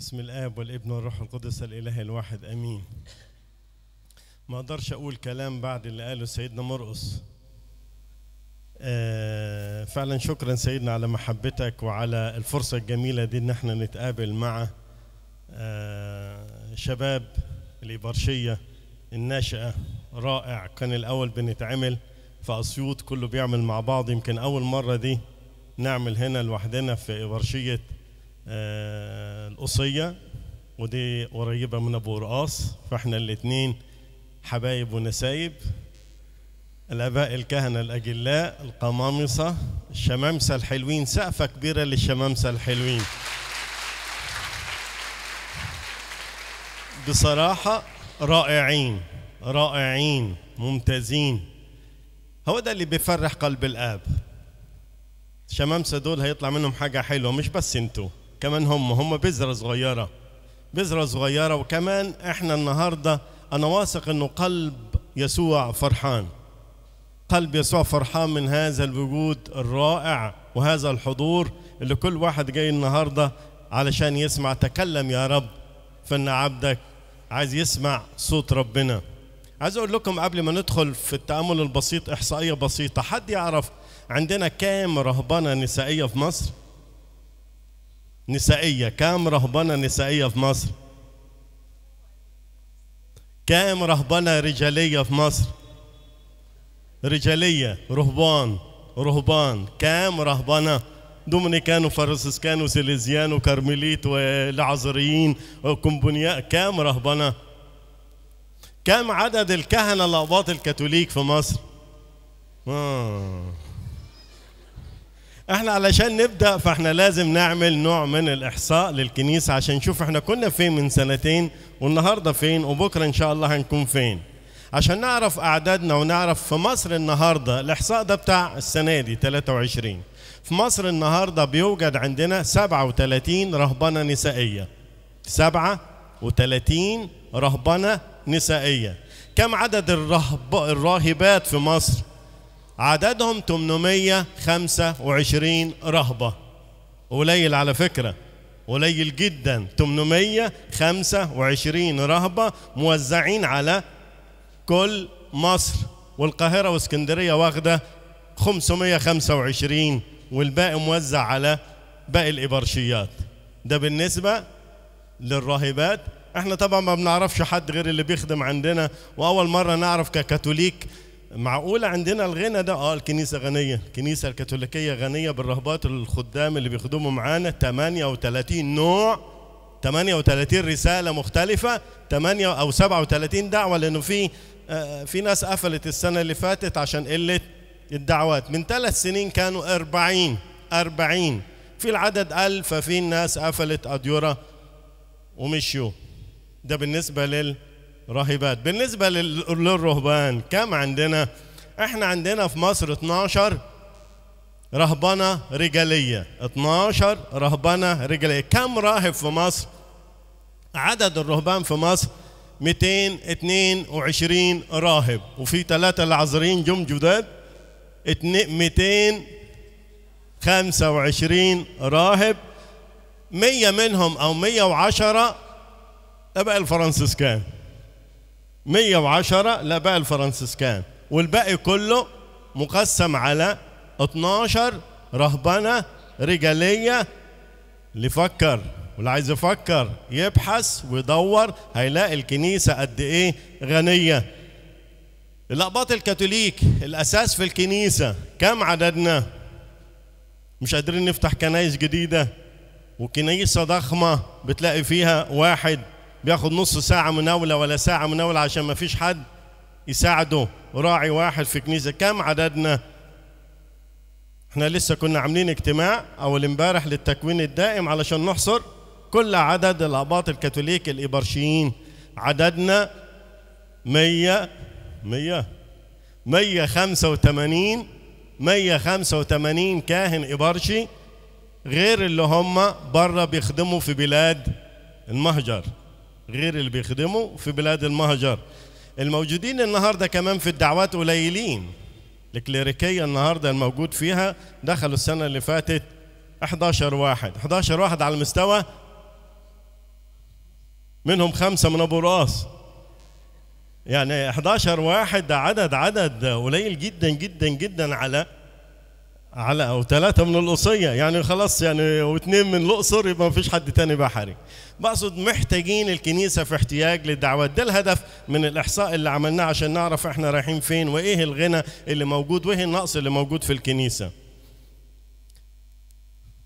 اسم الاب والابن والروح القدس الاله الواحد امين ما اقدرش اقول كلام بعد اللي قاله سيدنا مرقص آه، فعلا شكرا سيدنا على محبتك وعلى الفرصه الجميله دي ان احنا نتقابل مع آه، شباب الإبرشية الناشئة رائع كان الأول بنتعمل في أسيوط كله بيعمل مع بعض يمكن أول مرة دي نعمل هنا لوحدنا في إبرشية آه، القصية ودي قريبة من أبو رقاص فإحنا الاتنين حبايب ونسايب الآباء الكهنة الأجلاء القمامصة الشمامسة الحلوين سقفة كبيرة للشمامسة الحلوين بصراحة رائعين رائعين ممتازين هو ده اللي بيفرح قلب الآب الشمامسة دول هيطلع منهم حاجة حلوة مش بس انتوا كمان هم هم بذرة صغيرة بذرة صغيرة وكمان احنا النهاردة أنا واثق إنه قلب يسوع فرحان قلب يسوع فرحان من هذا الوجود الرائع وهذا الحضور اللي كل واحد جاي النهاردة علشان يسمع تكلم يا رب فإن عبدك عايز يسمع صوت ربنا عايز أقول لكم قبل ما ندخل في التأمل البسيط إحصائية بسيطة حد يعرف عندنا كام رهبنة نسائية في مصر؟ نسائية كام رهبنة نسائية في مصر كام رهبنة رجالية في مصر رجالية رهبان رهبان كام رهبنة دومينيكان وفرنسيسكان وسيليزيان وكارميليت والعذريين وكمبونياء كام رهبنة كام عدد الكهنة الأقباط الكاثوليك في مصر آه. احنا علشان نبدا فاحنا لازم نعمل نوع من الاحصاء للكنيسه عشان نشوف احنا كنا فين من سنتين والنهارده فين وبكره ان شاء الله هنكون فين عشان نعرف اعدادنا ونعرف في مصر النهارده الاحصاء ده بتاع السنه دي 23 في مصر النهارده بيوجد عندنا 37 رهبنه نسائيه 37 رهبنه نسائيه كم عدد الرهب الراهبات في مصر عددهم 825 رهبة قليل على فكرة قليل جدا 825 رهبة موزعين على كل مصر والقاهرة واسكندرية واخدة 525 والباقي موزع على باقي الإبرشيات ده بالنسبة للراهبات احنا طبعا ما بنعرفش حد غير اللي بيخدم عندنا واول مره نعرف ككاثوليك معقولة عندنا الغنى ده اه الكنيسه غنيه الكنيسه الكاثوليكيه غنيه بالرهبات الخدام اللي بيخدموا معانا 38 نوع 38 رساله مختلفه 8 او 37 دعوه لانه في آه، في ناس قفلت السنه اللي فاتت عشان قله الدعوات من ثلاث سنين كانوا 40 40 في العدد قل ففي ناس قفلت اديوره ومشيوا ده بالنسبه لل راهبات بالنسبة للرهبان كم عندنا؟ احنا عندنا في مصر 12 رهبنة رجالية 12 رهبنة رجالية كم راهب في مصر؟ عدد الرهبان في مصر 222 راهب وفي ثلاثة العذرين جم جداد 225 راهب 100 منهم أو 110 تبع الفرنسيسكان 110 لباقي الفرنسيسكان والباقي كله مقسم على 12 رهبنة رجالية اللي فكر واللي عايز يفكر يبحث ويدور هيلاقي الكنيسة قد إيه غنية الأقباط الكاثوليك الأساس في الكنيسة كم عددنا؟ مش قادرين نفتح كنايس جديدة وكنيسة ضخمة بتلاقي فيها واحد بياخد نص ساعة مناولة ولا ساعة مناولة عشان ما فيش حد يساعده راعي واحد في كنيسة كم عددنا؟ احنا لسه كنا عاملين اجتماع اول امبارح للتكوين الدائم علشان نحصر كل عدد الاباط الكاثوليك الابرشيين عددنا 100 100 185 185 كاهن ابرشي غير اللي هم بره بيخدموا في بلاد المهجر غير اللي بيخدموا في بلاد المهجر الموجودين النهارده كمان في الدعوات قليلين الكليريكيه النهارده الموجود فيها دخلوا السنه اللي فاتت 11 واحد 11 واحد على المستوى منهم خمسه من ابو راس يعني 11 واحد ده عدد عدد قليل جدا جدا جدا على على او ثلاثه من القصيه يعني خلاص يعني واثنين من الاقصر يبقى مفيش حد تاني بحري بقصد محتاجين الكنيسه في احتياج للدعوات ده الهدف من الاحصاء اللي عملناه عشان نعرف احنا رايحين فين وايه الغنى اللي موجود وايه النقص اللي موجود في الكنيسه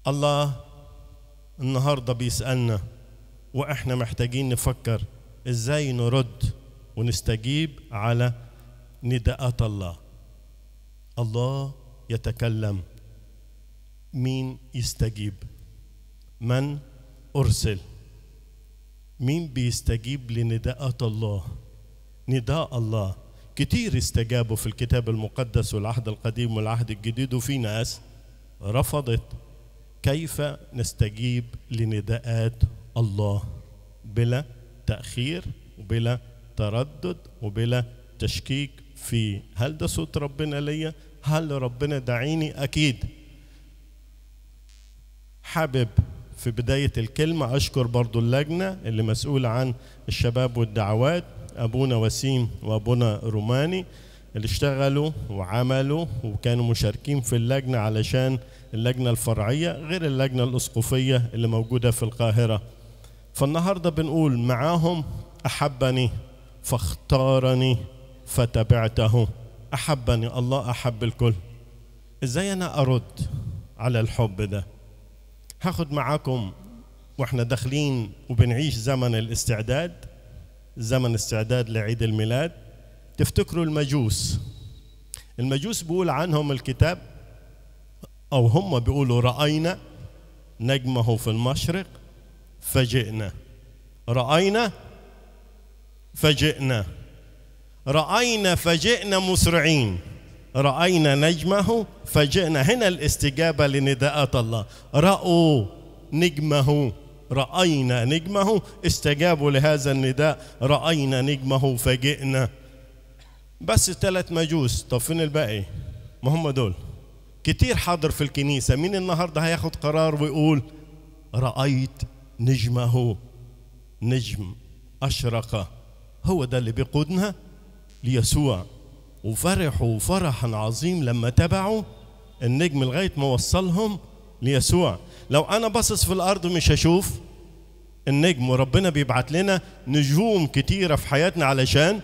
الله النهارده بيسالنا واحنا محتاجين نفكر ازاي نرد ونستجيب على نداءات الله الله يتكلم مين يستجيب من أرسل مين بيستجيب لنداءات الله نداء الله كتير استجابوا في الكتاب المقدس والعهد القديم والعهد الجديد وفي ناس رفضت كيف نستجيب لنداءات الله بلا تأخير وبلا تردد وبلا تشكيك في هل ده صوت ربنا ليا هل ربنا داعيني اكيد حابب في بدايه الكلمه اشكر برضو اللجنه اللي مسؤوله عن الشباب والدعوات ابونا وسيم وابونا روماني اللي اشتغلوا وعملوا وكانوا مشاركين في اللجنه علشان اللجنه الفرعيه غير اللجنه الاسقفيه اللي موجوده في القاهره فالنهارده بنقول معاهم احبني فاختارني فتبعته أحبني الله أحب الكل إزاي أنا أرد على الحب ده هاخد معاكم وإحنا داخلين وبنعيش زمن الاستعداد زمن استعداد لعيد الميلاد تفتكروا المجوس المجوس بيقول عنهم الكتاب أو هم بيقولوا رأينا نجمه في المشرق فجئنا رأينا فجئنا رأينا فجئنا مسرعين رأينا نجمه فجئنا هنا الاستجابة لنداءات الله رأوا نجمه رأينا نجمه استجابوا لهذا النداء رأينا نجمه فجئنا بس ثلاث مجوس طب فين الباقي ما هم دول كتير حاضر في الكنيسة مين النهاردة هياخد قرار ويقول رأيت نجمه نجم أشرق هو ده اللي بيقودنا ليسوع وفرحوا فرحا عظيم لما تبعوا النجم لغايه ما وصلهم ليسوع لو انا باصص في الارض مش هشوف النجم وربنا بيبعت لنا نجوم كتيره في حياتنا علشان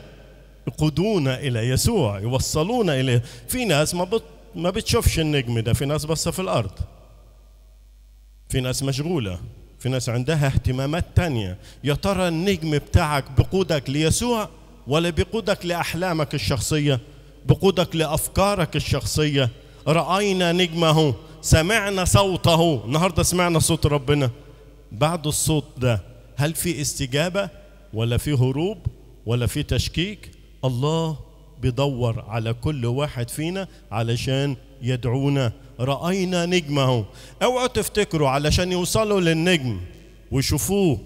يقودونا الى يسوع يوصلونا اليه في ناس ما ما بتشوفش النجم ده في ناس باصه في الارض في ناس مشغوله في ناس عندها اهتمامات تانية يا ترى النجم بتاعك بقودك ليسوع ولا بقودك لأحلامك الشخصية بقودك لأفكارك الشخصية رأينا نجمه سمعنا صوته النهاردة سمعنا صوت ربنا بعد الصوت ده هل في استجابة ولا في هروب ولا في تشكيك الله بيدور على كل واحد فينا علشان يدعونا رأينا نجمه اوعوا تفتكروا علشان يوصلوا للنجم ويشوفوه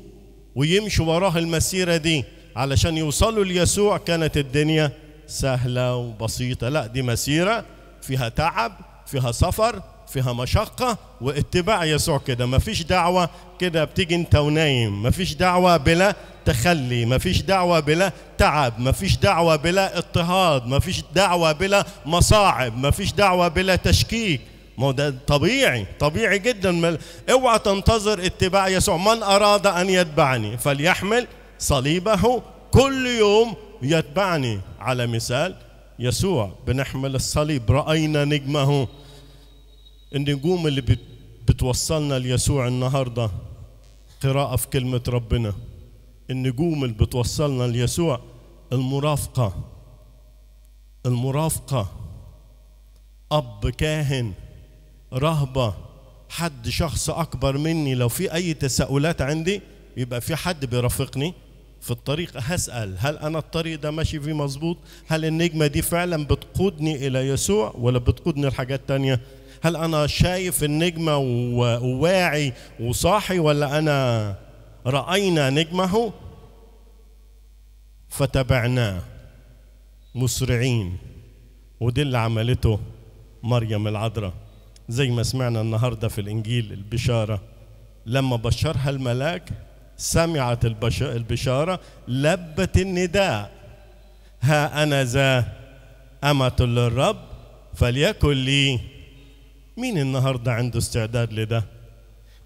ويمشوا وراه المسيرة دي علشان يوصلوا ليسوع كانت الدنيا سهلة وبسيطة لا دي مسيرة فيها تعب فيها سفر فيها مشقة واتباع يسوع كده مفيش دعوة كده بتيجي انت ونايم مفيش دعوة بلا تخلي مفيش دعوة بلا تعب مفيش دعوة بلا اضطهاد مفيش دعوة بلا مصاعب مفيش دعوة بلا تشكيك ما هو ده طبيعي طبيعي جدا اوعى تنتظر اتباع يسوع من اراد ان يتبعني فليحمل صليبه كل يوم يتبعني على مثال يسوع بنحمل الصليب رأينا نجمه النجوم اللي بتوصلنا ليسوع النهارده قراءة في كلمة ربنا النجوم اللي بتوصلنا ليسوع المرافقة المرافقة أب كاهن رهبة حد شخص أكبر مني لو في أي تساؤلات عندي يبقى في حد بيرافقني في الطريق هسأل هل أنا الطريق ده ماشي فيه مظبوط هل النجمة دي فعلا بتقودني إلى يسوع ولا بتقودني لحاجات تانية هل أنا شايف النجمة وواعي وصاحي ولا أنا رأينا نجمه فتبعناه مسرعين ودي اللي عملته مريم العذراء زي ما سمعنا النهارده في الانجيل البشاره لما بشرها الملاك سمعت البشارة لبت النداء ها أنا ذا أمة للرب فليكن لي مين النهاردة عنده استعداد لده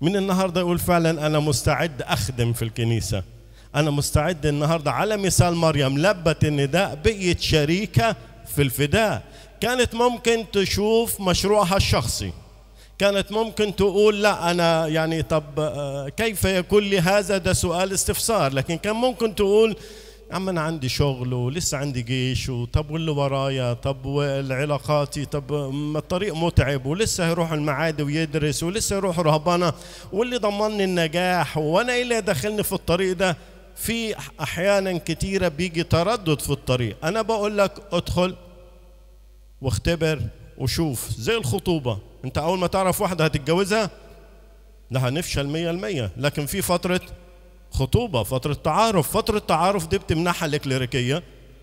من النهاردة يقول فعلا أنا مستعد أخدم في الكنيسة أنا مستعد النهاردة على مثال مريم لبت النداء بقيت شريكة في الفداء كانت ممكن تشوف مشروعها الشخصي كانت ممكن تقول لا أنا يعني طب آه، كيف يكون لي هذا ده سؤال استفسار لكن كان ممكن تقول عم أنا عندي شغل ولسه عندي جيش وطب واللي ورايا طب والعلاقاتي طب الطريق متعب ولسه هيروح المعادي ويدرس ولسه يروح رهبنة واللي ضمني النجاح وأنا إيه اللي دخلني في الطريق ده في أحيانا كثيره بيجي تردد في الطريق أنا بقول لك ادخل واختبر وشوف زي الخطوبة انت اول ما تعرف واحده هتتجوزها ده هنفشل 100% لكن في فتره خطوبه فتره تعارف فتره تعارف دي بتمنحها الكليريكيه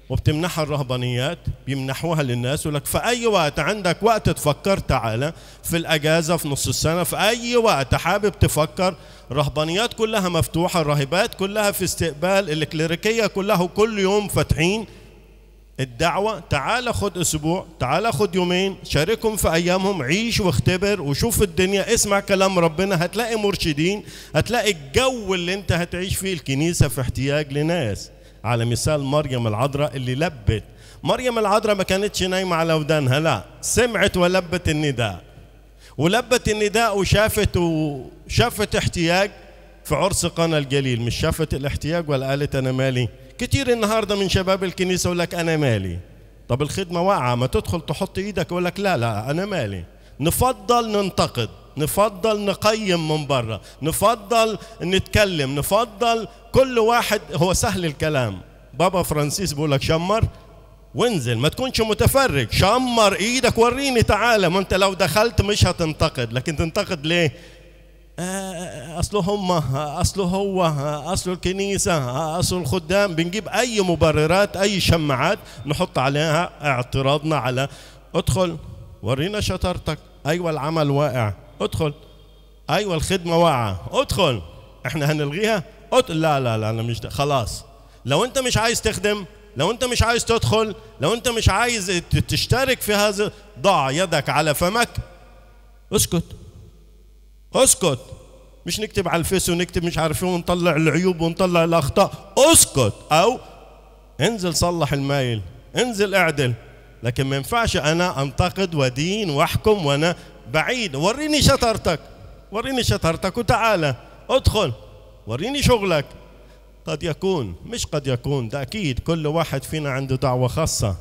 وبتمنحها الرهبانيات بيمنحوها للناس ولك لك في اي وقت عندك وقت تفكر تعالى في الاجازه في نص السنه في اي وقت حابب تفكر رهبانيات كلها مفتوحه الراهبات كلها في استقبال الكليريكيه كلها كل يوم فاتحين الدعوة تعال خد أسبوع تعال خد يومين شاركهم في أيامهم عيش واختبر وشوف الدنيا اسمع كلام ربنا هتلاقي مرشدين هتلاقي الجو اللي انت هتعيش فيه الكنيسة في احتياج لناس على مثال مريم العذراء اللي لبت مريم العذراء ما كانتش نايمة على ودانها لا سمعت ولبت النداء ولبت النداء وشافت وشافت احتياج في عرس قنا الجليل مش شافت الاحتياج ولا قالت أنا مالي كتير النهارده من شباب الكنيسه يقول لك انا مالي طب الخدمه واقعه ما تدخل تحط ايدك يقول لك لا لا انا مالي نفضل ننتقد نفضل نقيم من بره نفضل نتكلم نفضل كل واحد هو سهل الكلام بابا فرانسيس بيقول لك شمر وانزل ما تكونش متفرج شمر ايدك وريني تعالى ما انت لو دخلت مش هتنتقد لكن تنتقد ليه اصله هم اصله هو اصله الكنيسه اصله الخدام بنجيب اي مبررات اي شماعات نحط عليها اعتراضنا على ادخل ورينا شطارتك ايوه العمل واقع ادخل ايوه الخدمه واقعه ادخل احنا هنلغيها أدخل. لا لا لا انا مش ده. خلاص لو انت مش عايز تخدم لو انت مش عايز تدخل لو انت مش عايز تشترك في هذا ضع يدك على فمك اسكت اسكت مش نكتب على الفيس ونكتب مش عارف ونطلع العيوب ونطلع الاخطاء اسكت او انزل صلح المايل انزل اعدل لكن ما ينفعش انا انتقد ودين واحكم وانا بعيد وريني شطارتك وريني شطارتك وتعالى ادخل وريني شغلك قد يكون مش قد يكون ده اكيد كل واحد فينا عنده دعوه خاصه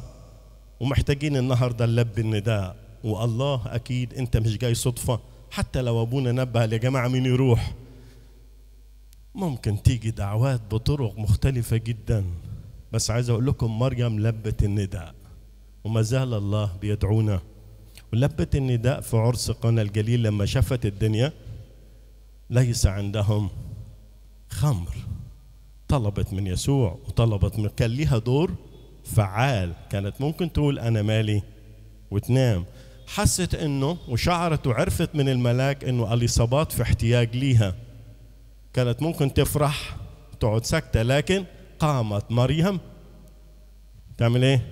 ومحتاجين النهارده نلبي النداء والله اكيد انت مش جاي صدفه حتى لو أبونا نبه يا جماعة مين يروح ممكن تيجي دعوات بطرق مختلفة جدا بس عايز أقول لكم مريم لبت النداء وما زال الله بيدعونا ولبت النداء في عرس قنا الجليل لما شافت الدنيا ليس عندهم خمر طلبت من يسوع وطلبت من كان ليها دور فعال كانت ممكن تقول أنا مالي وتنام حست انه وشعرت وعرفت من الملاك انه اليصابات في احتياج ليها كانت ممكن تفرح تقعد ساكته لكن قامت مريم تعمل ايه؟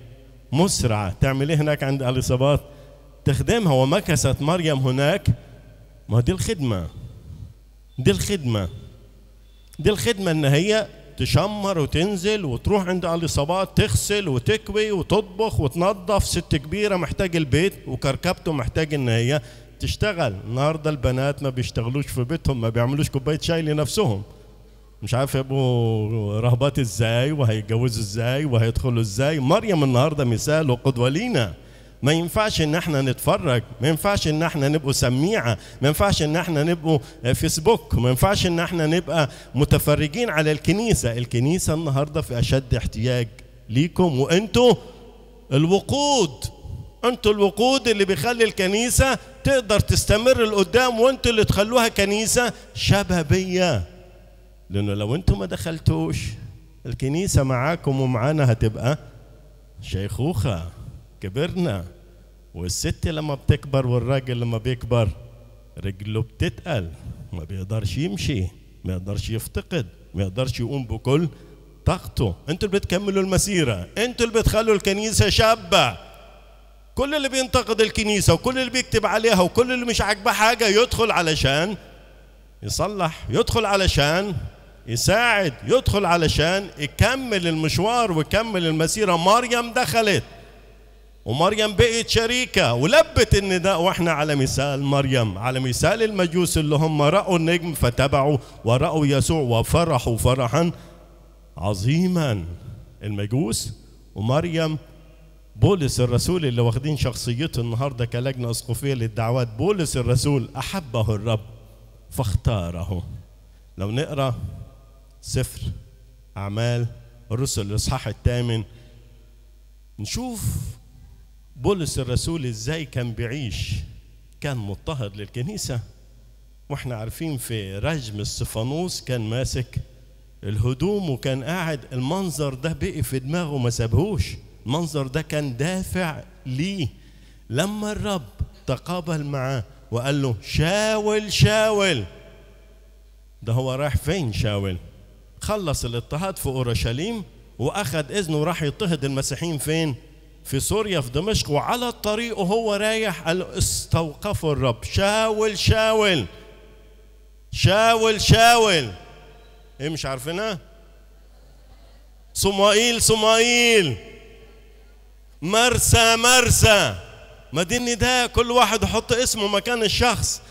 مسرعه تعمل ايه هناك عند اليصابات؟ تخدمها ومكثت مريم هناك ما دي الخدمه دي الخدمه دي الخدمه ان هي تشمر وتنزل وتروح عند الإصابات تغسل وتكوي وتطبخ وتنظف ست كبيرة محتاج البيت وكركبته محتاج إن هي تشتغل النهاردة البنات ما بيشتغلوش في بيتهم ما بيعملوش كوباية شاي لنفسهم مش عارف يبقوا رهبات ازاي وهيتجوزوا ازاي وهيدخلوا ازاي مريم النهارده مثال وقدوه لينا ما ينفعش ان احنا نتفرج ما ينفعش ان احنا نبقوا سميعه ما ينفعش ان احنا نبقوا فيسبوك ما ينفعش ان احنا نبقى متفرجين على الكنيسه الكنيسه النهارده في اشد احتياج ليكم وانتوا الوقود انتوا الوقود اللي بيخلي الكنيسه تقدر تستمر لقدام وانتوا اللي تخلوها كنيسه شبابيه لانه لو انتوا ما دخلتوش الكنيسه معاكم ومعانا هتبقى شيخوخه كبرنا والست لما بتكبر والراجل لما بيكبر رجله بتتقل ما بيقدرش يمشي ما يقدرش يفتقد ما يقدرش يقوم بكل طاقته انتوا اللي بتكملوا المسيره انتوا اللي بتخلوا الكنيسه شابه كل اللي بينتقد الكنيسه وكل اللي بيكتب عليها وكل اللي مش عاجبه حاجه يدخل علشان يصلح يدخل علشان يساعد يدخل علشان يكمل المشوار ويكمل المسيره مريم دخلت ومريم بقت شريكة ولبت النداء واحنا على مثال مريم على مثال المجوس اللي هم رأوا النجم فتبعوا ورأوا يسوع وفرحوا فرحا عظيما المجوس ومريم بولس الرسول اللي واخدين شخصيته النهارده كلجنه اسقفيه للدعوات بولس الرسول احبه الرب فاختاره لو نقرا سفر اعمال الرسل الاصحاح الثامن نشوف بولس الرسول ازاي كان بيعيش كان مضطهد للكنيسه واحنا عارفين في رجم السفانوس كان ماسك الهدوم وكان قاعد المنظر ده بقي في دماغه ما سابهوش المنظر ده كان دافع ليه لما الرب تقابل معاه وقال له شاول شاول ده هو رايح فين شاول خلص الاضطهاد في اورشليم واخذ اذنه وراح يضطهد المسيحيين فين في سوريا في دمشق وعلى الطريق وهو رايح قال استوقفه الرب شاول شاول شاول شاول ايه مش عارفينها صمائيل صمائيل مرسى مرسى ما دي النداء كل واحد يحط اسمه مكان الشخص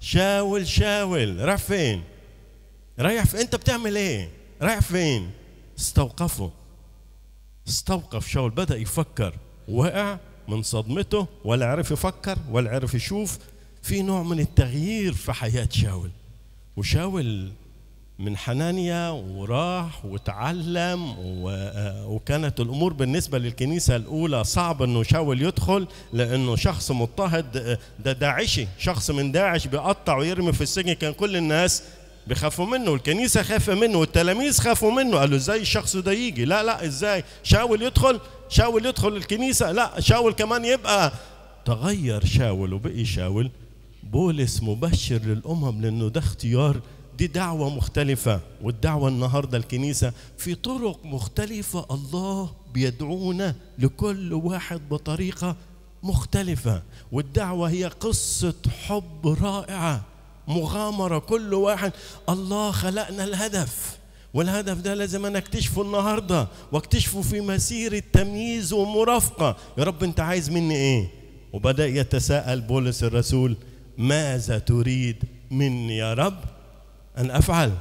شاول شاول رايح فين رايح في انت بتعمل ايه رايح فين استوقفه استوقف شاول بدأ يفكر وقع من صدمته ولا عرف يفكر ولا عرف يشوف في نوع من التغيير في حياة شاول وشاول من حنانيا وراح وتعلم وكانت الامور بالنسبه للكنيسه الاولى صعب انه شاول يدخل لانه شخص مضطهد ده داعشي شخص من داعش بيقطع ويرمي في السجن كان كل الناس بخافوا منه الكنيسه خافه منه والتلاميذ خافوا منه قالوا ازاي الشخص ده يجي لا لا ازاي شاول يدخل شاول يدخل الكنيسه لا شاول كمان يبقى تغير شاول وبقي شاول بولس مبشر للامم لانه ده اختيار دي دعوه مختلفه والدعوه النهارده الكنيسه في طرق مختلفه الله بيدعونا لكل واحد بطريقه مختلفه والدعوه هي قصه حب رائعه مغامرة كل واحد الله خلقنا الهدف والهدف ده لازم انا اكتشفه النهارده واكتشفه في مسيره تمييز ومرافقه يا رب انت عايز مني ايه وبدا يتساءل بولس الرسول ماذا تريد مني يا رب ان افعل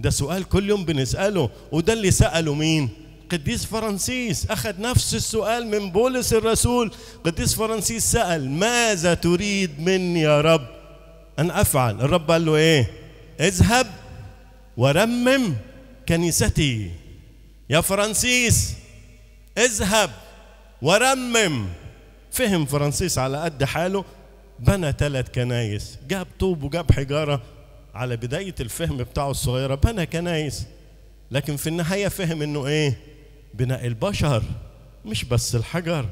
ده سؤال كل يوم بنساله وده اللي ساله مين قديس فرنسيس اخذ نفس السؤال من بولس الرسول قديس فرنسيس سال ماذا تريد مني يا رب أن أفعل الرب قال له إيه اذهب ورمم كنيستي يا فرانسيس اذهب ورمم فهم فرانسيس على قد حاله بنى ثلاث كنايس جاب طوب وجاب حجارة على بداية الفهم بتاعه الصغيرة بنى كنايس لكن في النهاية فهم انه ايه بناء البشر مش بس الحجر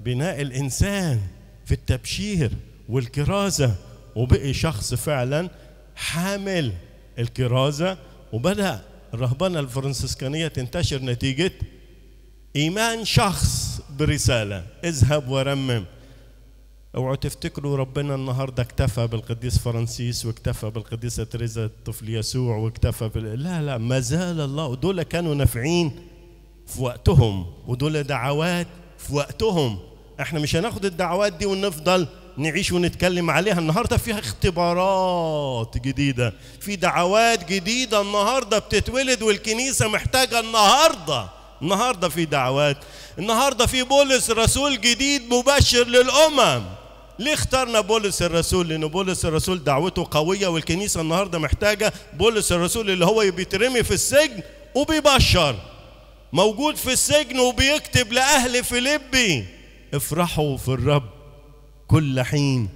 بناء الانسان في التبشير والكرازة وبقي شخص فعلا حامل الكرازة وبدأ الرهبنة الفرنسيسكانية تنتشر نتيجة إيمان شخص برسالة اذهب ورمم اوعوا تفتكروا ربنا النهارده اكتفى بالقديس فرانسيس واكتفى بالقديسه تريزا الطفل يسوع واكتفى بال... لا لا ما زال الله دول كانوا نافعين في وقتهم ودول دعوات في وقتهم احنا مش هناخد الدعوات دي ونفضل نعيش ونتكلم عليها النهارده فيها اختبارات جديده في دعوات جديده النهارده بتتولد والكنيسه محتاجه النهارده النهارده في دعوات النهارده في بولس رسول جديد مبشر للامم ليه اخترنا بولس الرسول؟ لأن بولس الرسول دعوته قوية والكنيسة النهاردة محتاجة بولس الرسول اللي هو بيترمي في السجن وبيبشر موجود في السجن وبيكتب لأهل فيليبي افرحوا في الرب كل حين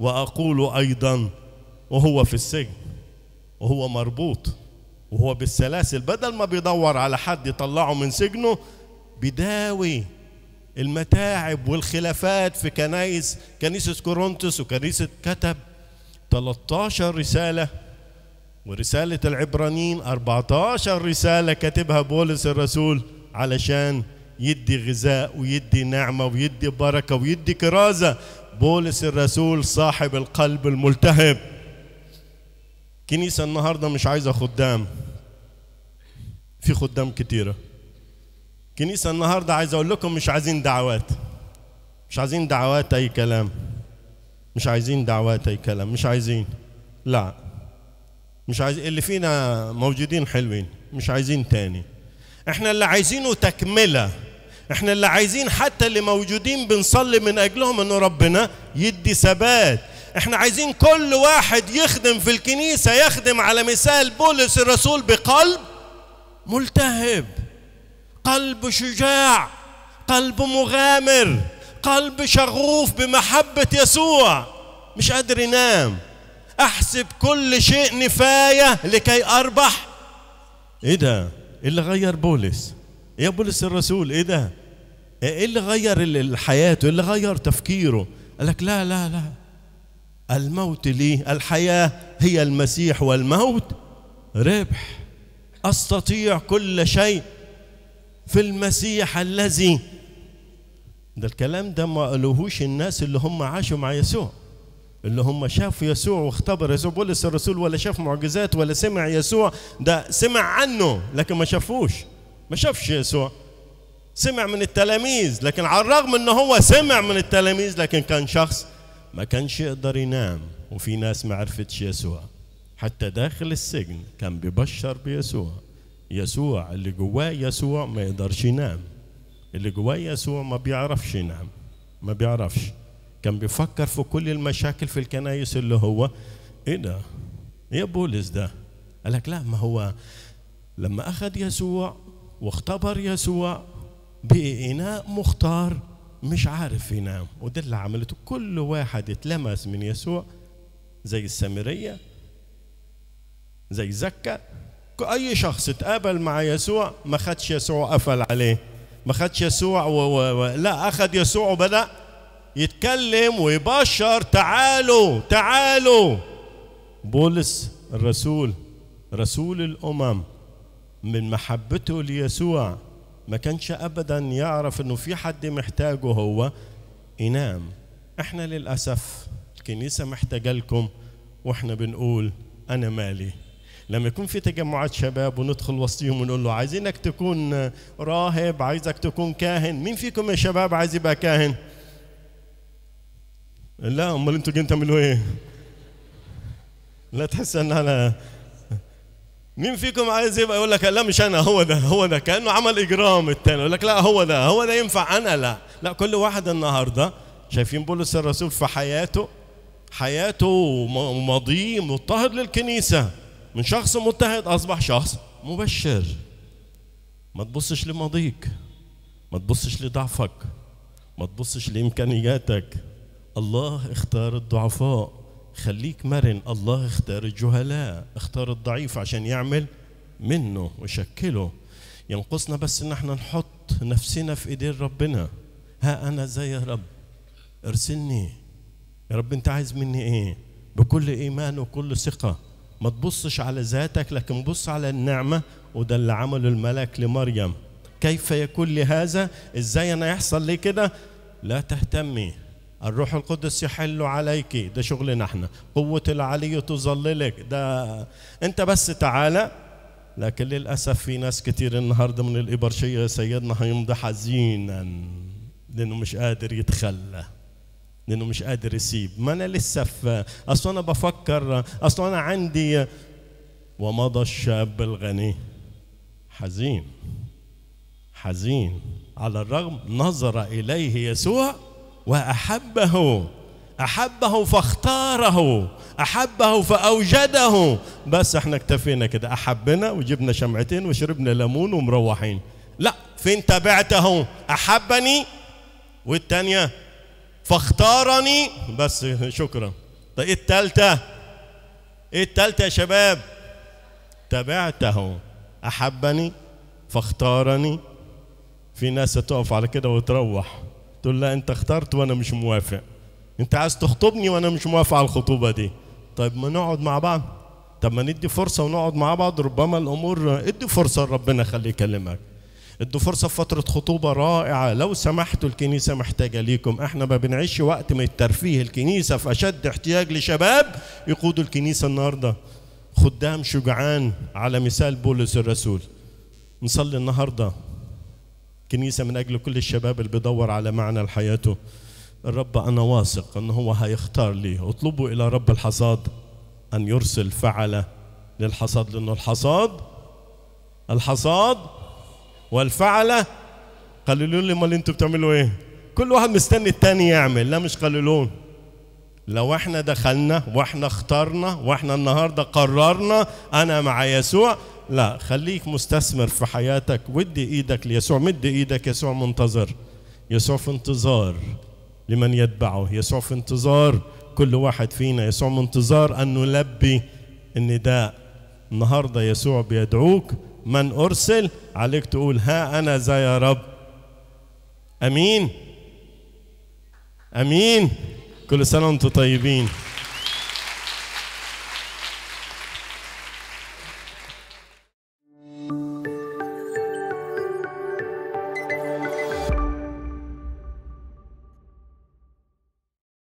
وأقول أيضا وهو في السجن وهو مربوط وهو بالسلاسل بدل ما بيدور على حد يطلعه من سجنه بداوي المتاعب والخلافات في كنايس كنيسة كورنثوس وكنيسة كتب 13 رسالة ورسالة العبرانيين 14 رسالة كاتبها بولس الرسول علشان يدي غذاء ويدي نعمة ويدي بركة ويدي كرازة بولس الرسول صاحب القلب الملتهب كنيسة النهاردة مش عايزة خدام في خدام كتيرة كنيسة النهاردة عايز أقول لكم مش عايزين دعوات مش عايزين دعوات أي كلام مش عايزين دعوات أي كلام مش عايزين لا مش عايز اللي فينا موجودين حلوين مش عايزين تاني احنا اللي عايزينه تكمله احنا اللي عايزين حتى اللي موجودين بنصلي من اجلهم انه ربنا يدي ثبات احنا عايزين كل واحد يخدم في الكنيسه يخدم على مثال بولس الرسول بقلب ملتهب قلب شجاع قلب مغامر قلب شغوف بمحبه يسوع مش قادر ينام احسب كل شيء نفايه لكي اربح ايه ده إيه اللي غير بولس يا بولس الرسول ايه ده ايه, إيه اللي غير حياته إيه اللي غير تفكيره قال لك لا لا لا الموت لي الحياة هي المسيح والموت ربح أستطيع كل شيء في المسيح الذي ده الكلام ده ما قالوهوش الناس اللي هم عاشوا مع يسوع اللي هم شافوا يسوع واختبر يسوع بولس الرسول ولا شاف معجزات ولا سمع يسوع ده سمع عنه لكن ما شافوش ما شافش يسوع سمع من التلاميذ لكن على الرغم ان هو سمع من التلاميذ لكن كان شخص ما كانش يقدر ينام وفي ناس ما عرفتش يسوع حتى داخل السجن كان بيبشر بيسوع يسوع اللي جواه يسوع ما يقدرش ينام اللي جواه يسوع ما بيعرفش ينام ما بيعرفش كان بيفكر في كل المشاكل في الكنايس اللي هو ايه ده ايه بولس ده قال لك لا ما هو لما اخذ يسوع واختبر يسوع بإناء مختار مش عارف ينام وده اللي عملته كل واحد اتلمس من يسوع زي السامرية زي زكا أي شخص اتقابل مع يسوع ما خدش يسوع قفل عليه ما خدش يسوع و... و... و... لا أخد يسوع وبدأ يتكلم ويبشر تعالوا تعالوا بولس الرسول رسول الأمم من محبته ليسوع ما كانش ابدا يعرف انه في حد محتاجه هو ينام احنا للاسف الكنيسه محتاجه لكم واحنا بنقول انا مالي لما يكون في تجمعات شباب وندخل وسطهم ونقول له عايزينك تكون راهب عايزك تكون كاهن مين فيكم يا شباب عايز يبقى كاهن لا امال انتوا جايين تعملوا ايه لا تحس ان انا مين فيكم عايز يبقى يقول لك لا مش انا هو ده هو ده كانه عمل اجرام الثاني يقول لك لا هو ده هو ده ينفع انا لا لا كل واحد النهارده شايفين بولس الرسول في حياته حياته وماضيه مضطهد للكنيسه من شخص مضطهد اصبح شخص مبشر ما تبصش لماضيك ما تبصش لضعفك ما تبصش لامكانياتك الله اختار الضعفاء خليك مرن الله اختار الجهلاء اختار الضعيف عشان يعمل منه ويشكله ينقصنا بس ان احنا نحط نفسنا في ايدين ربنا ها انا زي يا رب ارسلني يا رب انت عايز مني ايه بكل ايمان وكل ثقه ما تبصش على ذاتك لكن بص على النعمه وده اللي عمله الملاك لمريم كيف يكون لهذا ازاي انا يحصل لي كده لا تهتمي الروح القدس يحل عليك ده شغلنا احنا قوة العلي تظللك ده انت بس تعالى لكن للأسف في ناس كتير النهاردة من الإبرشية سيدنا هيمضي حزينا لأنه مش قادر يتخلى لأنه مش قادر يسيب ما أنا لسه في أصل أنا بفكر أصل أنا عندي ومضى الشاب الغني حزين حزين على الرغم نظر إليه يسوع وأحبه أحبه فاختاره أحبه فأوجده بس احنا اكتفينا كده أحبنا وجبنا شمعتين وشربنا ليمون ومروحين لا فين تبعته أحبني والثانيه فاختارني بس شكرا طيب ايه التالتة ايه التالتة يا شباب تبعته أحبني فاختارني في ناس هتقف على كده وتروح تقول لا انت اخترت وانا مش موافق انت عايز تخطبني وانا مش موافق على الخطوبه دي طيب ما نقعد مع بعض طب ما ندي فرصه ونقعد مع بعض ربما الامور ادي فرصه لربنا خليه يكلمك ادوا فرصه في فتره خطوبه رائعه لو سمحتوا الكنيسه محتاجه ليكم احنا ما بنعيش وقت من الترفيه الكنيسه في اشد احتياج لشباب يقودوا الكنيسه النهارده خدام شجعان على مثال بولس الرسول نصلي النهارده كنيسة من أجل كل الشباب اللي بيدور على معنى لحياته الرب أنا واثق أن هو هيختار لي اطلبوا إلى رب الحصاد أن يرسل فعلة للحصاد لأنه الحصاد الحصاد والفعلة قالوا لي اللي انتوا بتعملوا ايه كل واحد مستني التاني يعمل لا مش قللون لو احنا دخلنا واحنا اخترنا واحنا النهارده قررنا انا مع يسوع لا خليك مستثمر في حياتك ودي ايدك ليسوع مد ايدك يسوع منتظر يسوع في انتظار لمن يتبعه يسوع في انتظار كل واحد فينا يسوع منتظار أن نلبي النداء النهاردة يسوع بيدعوك من أرسل عليك تقول ها أنا ذا يا رب أمين أمين كل سنة وأنتم طيبين